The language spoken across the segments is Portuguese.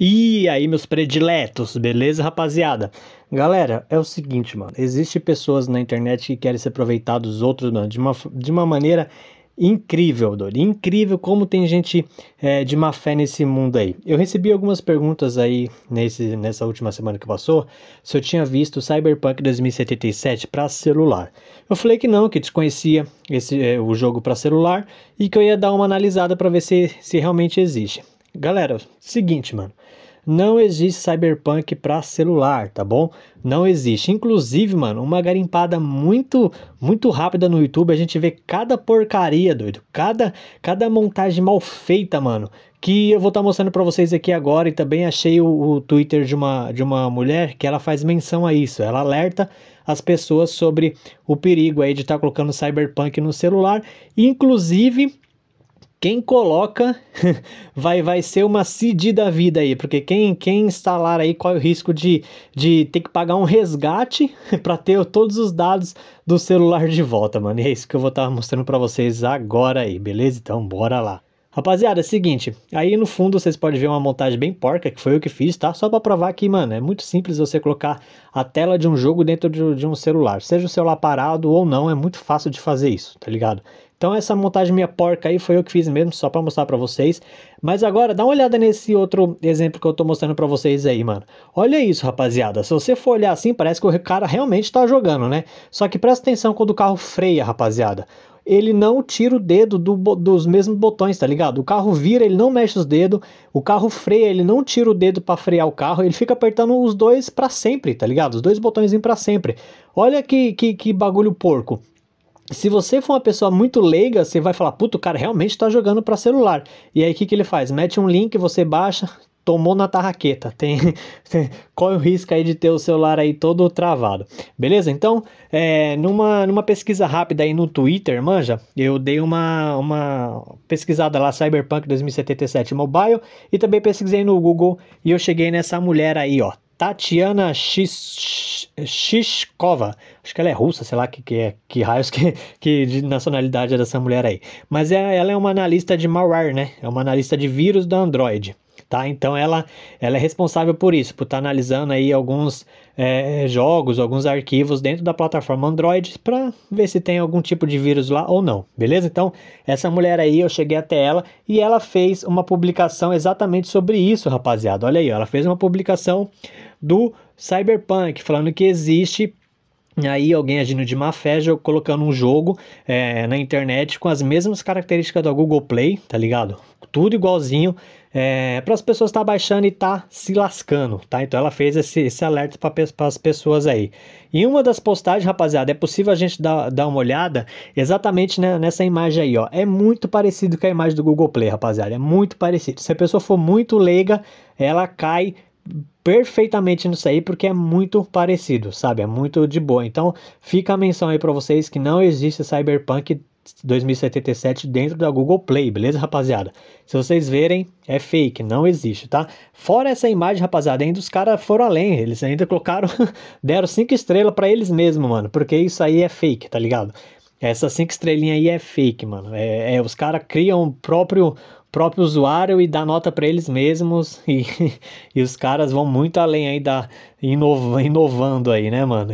E aí, meus prediletos, beleza, rapaziada? Galera, é o seguinte, mano. Existem pessoas na internet que querem se aproveitar dos outros, mano, de uma, de uma maneira incrível, Dori. Incrível como tem gente é, de má fé nesse mundo aí. Eu recebi algumas perguntas aí nesse, nessa última semana que passou se eu tinha visto Cyberpunk 2077 para celular. Eu falei que não, que desconhecia esse, é, o jogo para celular e que eu ia dar uma analisada para ver se, se realmente existe. Galera, seguinte, mano. Não existe Cyberpunk para celular, tá bom? Não existe. Inclusive, mano, uma garimpada muito muito rápida no YouTube, a gente vê cada porcaria, doido. Cada cada montagem mal feita, mano, que eu vou estar tá mostrando para vocês aqui agora e também achei o, o, Twitter de uma de uma mulher que ela faz menção a isso. Ela alerta as pessoas sobre o perigo aí de estar tá colocando Cyberpunk no celular, inclusive quem coloca vai, vai ser uma CID da vida aí, porque quem, quem instalar aí qual é o risco de, de ter que pagar um resgate para ter todos os dados do celular de volta, mano. E é isso que eu vou estar tá mostrando para vocês agora aí, beleza? Então bora lá. Rapaziada, é o seguinte, aí no fundo vocês podem ver uma montagem bem porca, que foi eu que fiz, tá? Só pra provar que, mano, é muito simples você colocar a tela de um jogo dentro de, um celular. Seja o celular parado ou não, é muito fácil de fazer isso, tá ligado? Então essa montagem minha porca aí foi eu que fiz mesmo, só para mostrar para vocês. Mas agora dá uma olhada nesse outro exemplo que eu tô mostrando para vocês aí, mano. Olha isso, rapaziada. Se você for olhar assim, parece que o cara realmente tá jogando, né? Só que presta atenção quando o carro freia, rapaziada ele não tira o dedo do, dos mesmos botões, tá ligado? O carro vira, ele não mexe os dedos, o carro freia, ele não tira o dedo para frear o carro, ele fica apertando os dois para sempre, tá ligado? Os dois botões para sempre. Olha que, que, que bagulho porco. Se você for uma pessoa muito leiga, você vai falar, puto, o cara realmente está jogando para celular. E aí o que, que ele faz? Mete um link, você baixa, tomou na tarraqueta. Tem, corre o risco aí de ter o celular aí todo travado. Beleza? Então, é, numa, numa pesquisa rápida aí no Twitter, manja, eu dei uma, uma pesquisada lá, Cyberpunk 2077 Mobile, e também pesquisei no Google e eu cheguei nessa mulher aí, ó. Tatiana Shishkova, acho que ela é russa, sei lá que, que é, que raios que, que de nacionalidade é dessa mulher aí. Mas é, ela é uma analista de malware, né? É uma analista de vírus do Android tá? Então ela, ela é responsável por isso, por estar tá analisando aí alguns é, jogos, alguns arquivos dentro da plataforma Android para ver se tem algum tipo de vírus lá ou não, beleza? Então essa mulher aí, eu cheguei até ela e ela fez uma publicação exatamente sobre isso, rapaziada. Olha aí, ela fez uma publicação do Cyberpunk falando que existe aí alguém agindo de má fé colocando um jogo é, na internet com as mesmas características da Google Play, tá ligado? Tudo igualzinho, é, para as pessoas estar tá baixando e tá se lascando, tá? Então ela fez esse, esse alerta para as pessoas aí. E uma das postagens, rapaziada, é possível a gente dar, dar uma olhada exatamente né, nessa imagem aí, ó. É muito parecido com a imagem do Google Play, rapaziada. É muito parecido. Se a pessoa for muito leiga, ela cai perfeitamente nisso aí, porque é muito parecido, sabe? É muito de boa. Então, fica a menção aí para vocês que não existe Cyberpunk 2077 dentro da Google Play, beleza, rapaziada? Se vocês verem, é fake, não existe, tá? Fora essa imagem, rapaziada, ainda os caras foram além, eles ainda colocaram, deram cinco estrelas para eles mesmos, mano, porque isso aí é fake, tá ligado? Essas cinco estrelinhas aí é fake, mano. É, é os caras criam o próprio próprio usuário e dar nota para eles mesmos e, e os caras vão muito além aí da inovando aí, né, mano?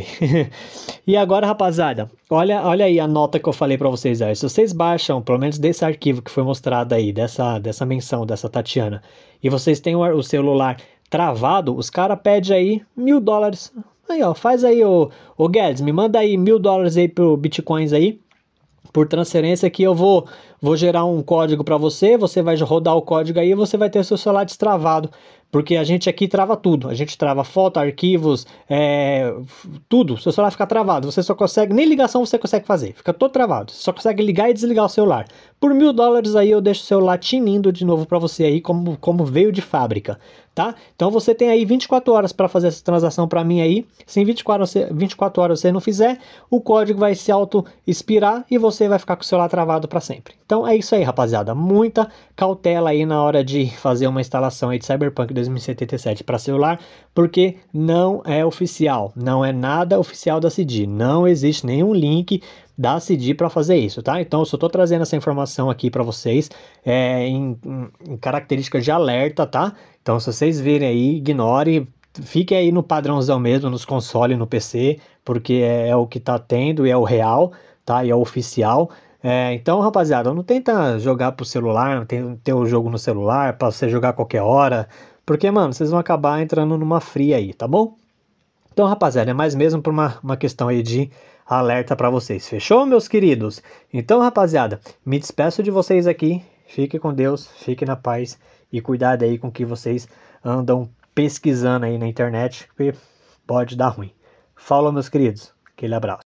e agora, rapaziada, olha, olha aí a nota que eu falei para vocês aí. Se vocês baixam, pelo menos desse arquivo que foi mostrado aí, dessa, dessa menção dessa Tatiana, e vocês têm o, o celular travado, os caras pedem aí mil dólares. Aí, ó, faz aí, o o Guedes, me manda aí mil dólares aí pro Bitcoins aí, por transferência que eu vou vou gerar um código para você, você vai rodar o código aí e você vai ter seu celular destravado, porque a gente aqui trava tudo, a gente trava foto, arquivos, é, tudo, seu celular fica travado, você só consegue, nem ligação você consegue fazer, fica todo travado, você só consegue ligar e desligar o celular. Por mil dólares aí eu deixo o celular tinindo de novo para você aí, como, como veio de fábrica, tá? Então você tem aí 24 horas para fazer essa transação para mim aí, se em 24, 24 horas você não fizer, o código vai se auto-expirar e você vai ficar com o celular travado para sempre. Então, então é isso aí, rapaziada. Muita cautela aí na hora de fazer uma instalação aí de Cyberpunk 2077 para celular, porque não é oficial, não é nada oficial da CD, não existe nenhum link da CD para fazer isso, tá? Então eu só tô trazendo essa informação aqui para vocês é, em, em características de alerta, tá? Então se vocês virem aí, ignore, fique aí no padrãozão mesmo, nos consoles, no PC, porque é, é o que tá tendo e é o real, tá? E é o oficial. É, então, rapaziada, não tenta jogar pro celular, não tem ter o jogo no celular para você jogar a qualquer hora, porque, mano, vocês vão acabar entrando numa fria aí, tá bom? Então, rapaziada, é mais mesmo por uma, uma questão aí de alerta para vocês, fechou, meus queridos? Então, rapaziada, me despeço de vocês aqui, fique com Deus, fique na paz e cuidado aí com o que vocês andam pesquisando aí na internet, porque pode dar ruim. Falou, meus queridos, aquele abraço.